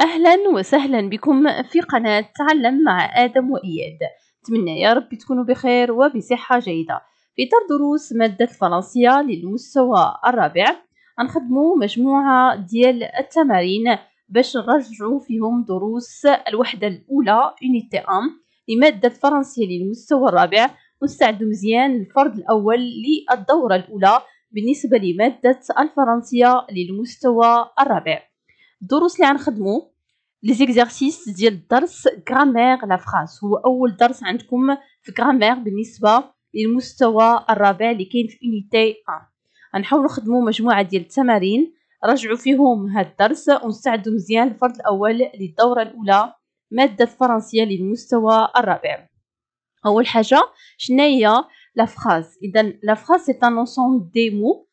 أهلا وسهلا بكم في قناة تعلم مع آدم وإياد أتمنى يا رب تكونوا بخير وبصحة جيدة في إطار دروس مادة الفرنسية للمستوى الرابع غنخدمو مجموعة ديال التمارين باش نرجعوا فيهم دروس الوحدة الأولى يونيتي أم لمادة الفرنسية للمستوى الرابع واستعدوا مزيان الفرد الأول للدورة الأولى بالنسبة لمادة الفرنسية للمستوى الرابع الدروس اللي غنخدمو لي زيكزارسيس ديال الدرس غرامير لا فراس هو اول درس عندكم في غرامير بالنسبه للمستوى الرابع اللي كاين في اونيتي 1 غنحاولوا نخدمو مجموعه ديال التمارين رجعوا فيهم هاد الدرس ونستعدوا مزيان الفرد الاول للدوره الاولى ماده الفرنسيه للمستوى الرابع اول حاجه شنو هي لا فراز اذا لا سي ان انسومبل دي مو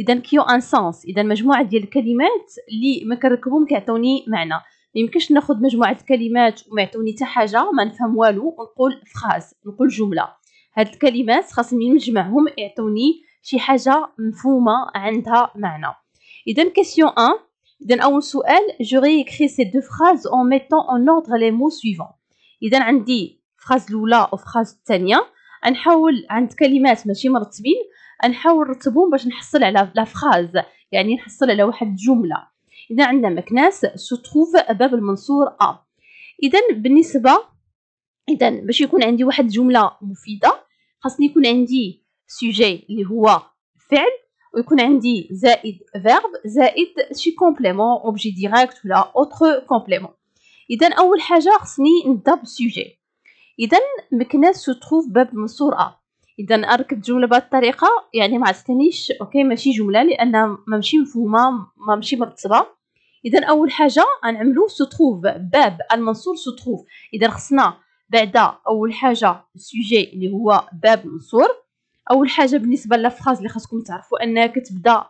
اذا كيو ان سونس اذا مجموعه ديال الكلمات اللي ما كنركبهم كيعطوني معنى ما يمكنش ناخذ مجموعه الكلمات وما يعطوني حتى حاجه ما نفهم والو ونقول فراز نقول جمله هاد الكلمات خاصني نجمعهم يعطوني شي حاجه مفهومه عندها معنى اذا كيسيون 1 اذا اول سؤال جوري كخي سي دو فراز اون ميتون اون اوردر لي مو سويفون اذا عندي فراز الاولى فخاز الثانيه غنحاول عند كلمات ماشي مرتبين نحاول نرتبهم باش نحصل على فراز يعني نحصل على واحد الجمله اذا عندنا مكناس ستروف باب المنصور ا اذا بالنسبه اذا باش يكون عندي واحد الجمله مفيده خاصني يكون عندي سوجي اللي هو فعل ويكون عندي زائد فيرب زائد شي كومبليمون اوبجي ديريكت ولا اوتر كومبليمون اذا اول حاجه خصني نبدا بالسوجي اذا مكناس سو تروف باب المنصور ا اذا اركب جمله الطريقه يعني ما عرفتنيش اوكي ماشي جمله لانها ماشي مفهومه ماشي مرتبه اذا اول حاجه غنعملو سوتروف باب المنصور سوتروف اذا خصنا بعدا اول حاجه السوجي اللي هو باب المنصور اول حاجه بالنسبه لافراز اللي خاصكم تعرفوا انها كتبدا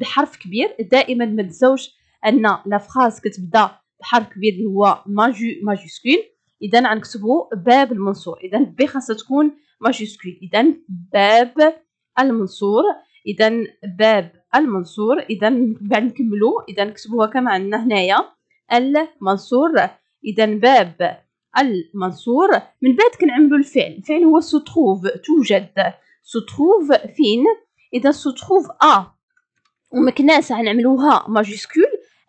بحرف كبير دائما ما تنساوش ان لافراز كتبدا بحرف كبير اللي هو ماجو ماجوسكول اذا غنكتبو باب المنصور اذا بي خاصها تكون ماجيسكول اذا باب المنصور اذا باب المنصور اذا بعد نكملو اذا نكتبوها كما عندنا هنايا المنصور اذا باب المنصور من بعد كنعملو الفعل الفعل هو ستروف توجد ستروف فين اذا ستروف ا ومكناس غنعملوها ماجيسكول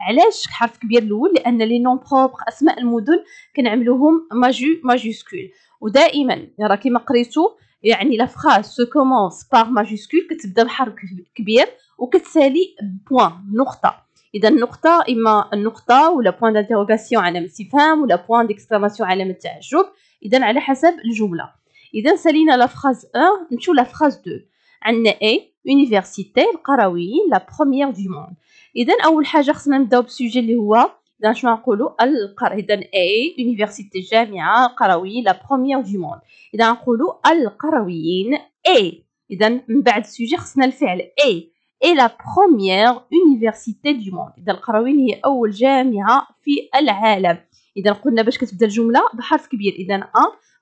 علاش حرف كبير الاول لان لي نون بروبر اسماء المدن كنعملوهم ماجو ماجوسكول ودائما راه كيما قريتو يعني لا فراس سو كومونس بار ماجوسكول كتبدا بحرف كبير وكتسالي بوان نقطه اذا النقطه اما النقطه ولا بوان دانتيروغاسيون علامه استفهام ولا بوان ديكسكلاماسيون علامه تعجب اذا على حسب الجمله اذا سالينا لا فراس 1 نمشيو لا فراس 2 عندنا اي université القرويين لا بروميير دو موند اذا اول حاجه خصنا نبداو بالسوجي اللي هو اذا شنو نقولوا القر اذا اي يونيفرسيتي جامعه القرويين لا بروميير دو موند اذا نقولوا القرويين اي اذا من بعد السوجي خصنا الفعل اي اي لا بروميير يونيفرسيتي دو موند اذا القرويين هي اول جامعه في العالم اذا قلنا باش كتبدا الجمله بحرف كبير اذا ا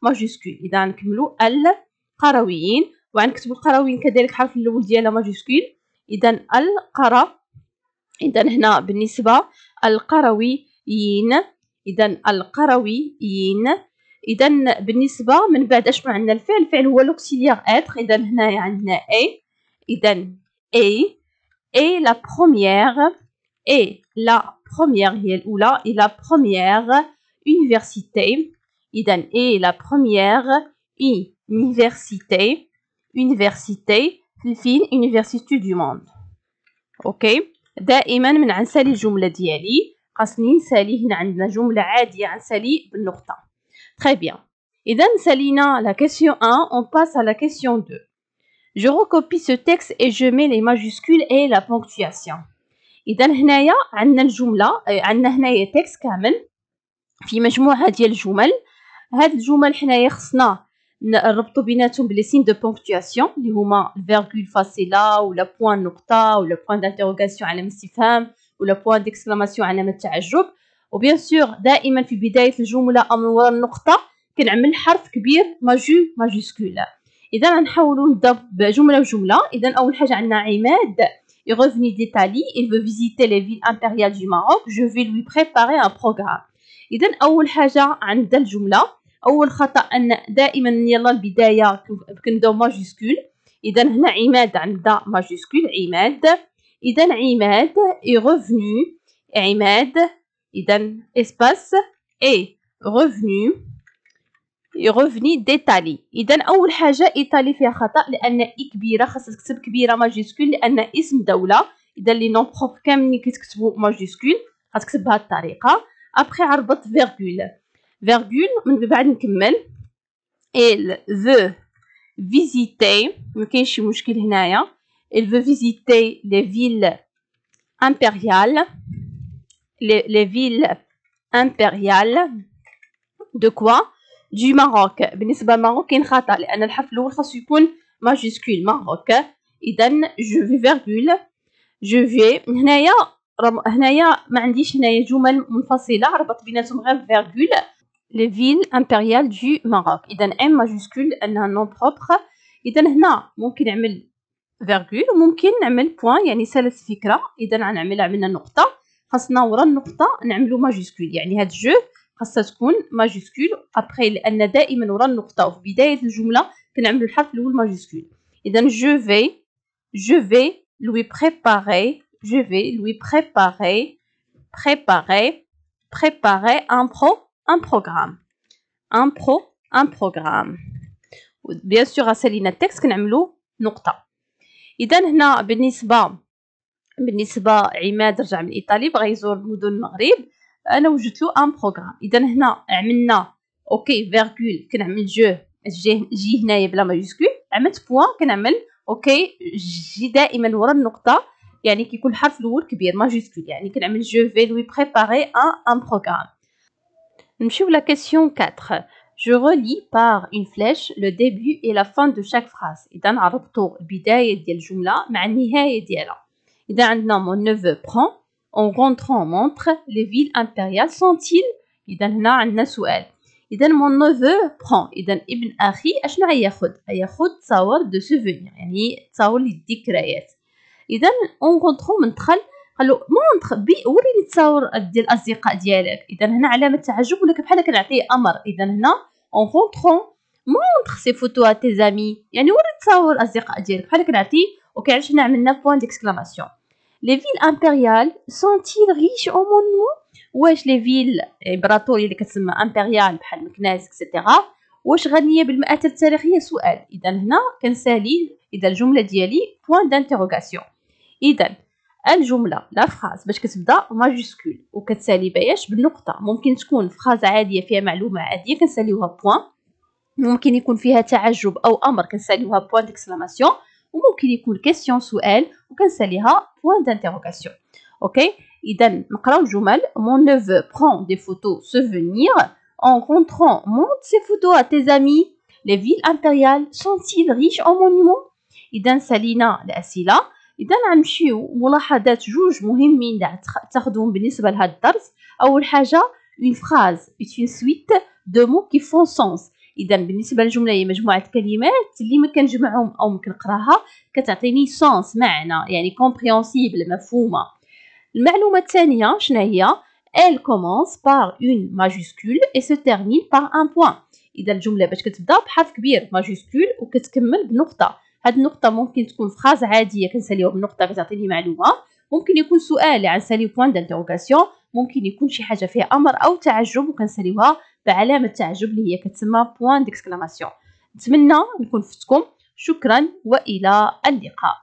ماجيسكول اذا نكملوا القرويين وعنكتب القرويين كذلك حرف الأول ديالها ماجيسكيل إذا القرا إذا هنا بالنسبة القرويين إذا القرويين إذا بالنسبة من بعد أشنو عندنا الفعل الفعل هو لوكسيليغ إتر إذا هنايا عندنا إي إذا إي إي لا بروميير إي لا بروميير هي الأولى إي لا بروميير université إذا إي لا بروميير université université في université du monde اوكي دائما من عنسالي الجمله ديالي خاصني نسالي هنا عندنا جمله عاديه عنسالي بالنقطه très bien اذا سالينا la question 1 on passe à la question 2 je recopie ce texte et je mets les majuscules et la ponctuation اذا هنايا عندنا الجمله عندنا هنايا تكست كامل في مجموعه ديال الجمل هاد الجمل حنايا خصنا نربطوا بيناتهم بلي سين دو بونكتواسيون اللي هما الفيرغول فاصله ولا بوان نقطه ولا بوان دانتيروغاسيون علامه استفهام ولا بوان ديكسكلاماسيون علامه تعجب وبيان سور دائما في بدايه الجمله او من وراء النقطه كنعمل حرف كبير ماجو ماجيسكول اذا نحاولوا نبدا بجمله جملة اذا اول حاجه عندنا عماد est revenu d'Italie, il veut visiter les villes impériales du Maroc, je vais lui préparer un programme. إذا أول حاجة عند الجملة اول خطا ان دائما يلا البدايه كنبداو ماجيسكول اذا هنا عماد عندها ماجيسكول عماد اذا عماد اي ريفنو عماد اذا اسباس اي ريفوني يغفني ديتالي اذا اول حاجه ايطالي فيها خطا لان اي كبيره خاصك تكتب كبيره ماجيسكول لان اسم دوله اذا لي نون بروف كاملين كيتكتبوا ماجيسكول غتكتب بهذه الطريقه ابخي عربط فيرغول virgule من بعد نكمل il veut visiter ما كاينش شي مشكل هنايا il veut visiter les villes impériales les, les villes impériales de quoi du Maroc بالنسبة للمغرب كاين خطأ لأن الحرف الأول خاصو يكون ماجيسكول ماروك إذا je veux virgule je vais هنايا هنايا ما عنديش هنايا جمل منفصلة ربط بيناتهم غير فيرغول les villes impériales du Maroc Iden M majuscule un nom propre une هنا ممكن نعمل فيرغول وممكن نعمل point, يعني سالت فكرة un غنعملها un نقطة خاصنا ورا النقطة نعملو ماجيسكول يعني هاد جو خاصها تكون ماجيسكول أبخي لأن دائما ورا النقطة un بداية الجملة كنعملو الحرف الأول ماجيسكول إذا je vais, je vais lui préparer je vais lui préparer préparer préparer un pro un programme un pro un programme بيان سور غسالينا التكست كنعملو نقطه اذا هنا بالنسبه بالنسبه عماد رجع من ايطالي بغى يزور مدن المغرب انا وجدت له ان بروغرام اذا هنا عملنا اوكي فيرغول كنعمل جو جي جي هنايا بلا ماجيسكول عملت بوان كنعمل اوكي جي دائما ورا النقطه يعني كيكون الحرف الاول كبير ماجيسكول يعني كنعمل جو في لوي بريباري ان ان بروغرام Monsieur la question 4. Je relis par une flèche le début et la fin de chaque phrase. Et d'un arabto, bidaye diel jumla, ma diela. Et d'un mon neveu prend, en rentrant montre, les villes impériales sont-ils Et d'un n'a souhait. Et d'un mon neveu prend. Et d'un ibn akhi, ashna ayakhud. Ayakhud, tsawar de souvenir. Yani, tsawar li dikrayat. Et d'un, on retrouve montre tral قال له مونتخ بي وريني تصاور ديال الاصدقاء ديالك اذا هنا علامه تعجب ولا بحال كنعطيه امر اذا هنا اون رونترون مونتخ سي فوتو تي زامي يعني وري تصاور الاصدقاء ديالك بحال كنعطيه علاش هنا عملنا بوان ديكسكلاماسيون لي فيل امبيريال سونتيل ريش او مونمو واش لي فيل امبراطوري اللي كتسمى امبريال بحال مكناس اكسيتيرا واش غنيه بالمآثر التاريخيه سؤال اذا هنا كنسالي اذا الجمله ديالي بوان دانتيروغاسيون اذا الجمله لا فراز باش كتبدا ماجوسكول وكتسالي بايش بالنقطه ممكن تكون فراز عاديه فيها معلومه عاديه كنساليوها بوان ممكن يكون فيها تعجب او امر كنساليوها بوان وممكن يكون كيسيون سؤال وكنساليها en rentrant montre ces photos à tes amis les villes impériales sont-ils riches en monuments اذا سالينا اذا غنمشيو ملاحظات جوج مهمين تاخذهم بالنسبه لهذا الدرس اول حاجه اون فراز اون سويت دو مو كي فون سونس اذا بالنسبه للجمله هي مجموعه كلمات اللي ما كنجمعهم او ما كنقراها كتعطيني سونس معنى يعني كومبريونسيبل مفهومه المعلومه الثانيه شنو هي elle commence par une majuscule et se termine par un point اذا الجمله باش كتبدا بحرف كبير ماجوسكول وكتكمل بنقطه هاد النقطه ممكن تكون فراز عاديه كنساليو بنقطه كتعطيني معلومه ممكن يكون سؤال عن سالي بوان دانتيروغاسيون ممكن يكون شي حاجه فيها امر او تعجب وكنساليوها بعلامه تعجب اللي هي كتسمى بوان ديكسكلاماسيون نتمنى نكون فتكم شكرا والى اللقاء